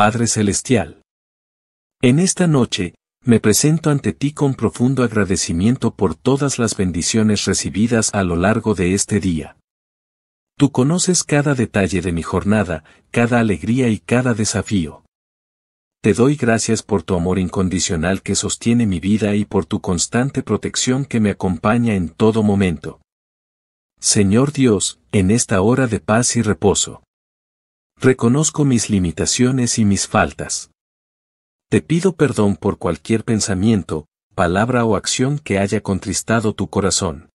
Padre Celestial. En esta noche, me presento ante ti con profundo agradecimiento por todas las bendiciones recibidas a lo largo de este día. Tú conoces cada detalle de mi jornada, cada alegría y cada desafío. Te doy gracias por tu amor incondicional que sostiene mi vida y por tu constante protección que me acompaña en todo momento. Señor Dios, en esta hora de paz y reposo. Reconozco mis limitaciones y mis faltas. Te pido perdón por cualquier pensamiento, palabra o acción que haya contristado tu corazón.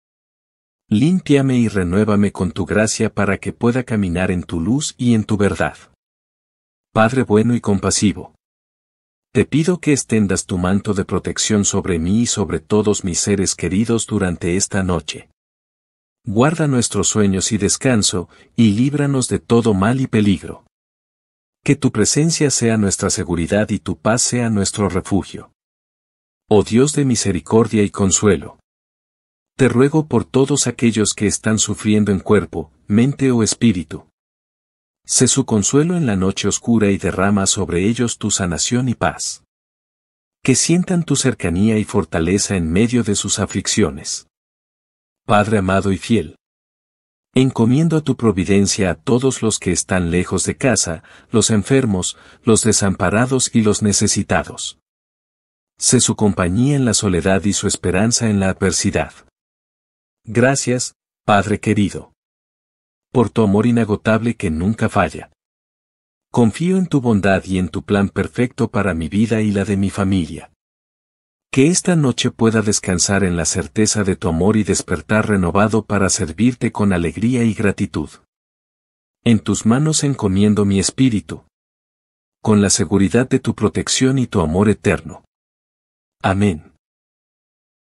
Límpiame y renuévame con tu gracia para que pueda caminar en tu luz y en tu verdad. Padre bueno y compasivo. Te pido que extendas tu manto de protección sobre mí y sobre todos mis seres queridos durante esta noche guarda nuestros sueños y descanso, y líbranos de todo mal y peligro. Que tu presencia sea nuestra seguridad y tu paz sea nuestro refugio. Oh Dios de misericordia y consuelo. Te ruego por todos aquellos que están sufriendo en cuerpo, mente o espíritu. Sé su consuelo en la noche oscura y derrama sobre ellos tu sanación y paz. Que sientan tu cercanía y fortaleza en medio de sus aflicciones. Padre amado y fiel. Encomiendo a tu providencia a todos los que están lejos de casa, los enfermos, los desamparados y los necesitados. Sé su compañía en la soledad y su esperanza en la adversidad. Gracias, Padre querido. Por tu amor inagotable que nunca falla. Confío en tu bondad y en tu plan perfecto para mi vida y la de mi familia. Que esta noche pueda descansar en la certeza de tu amor y despertar renovado para servirte con alegría y gratitud. En tus manos encomiendo mi espíritu. Con la seguridad de tu protección y tu amor eterno. Amén.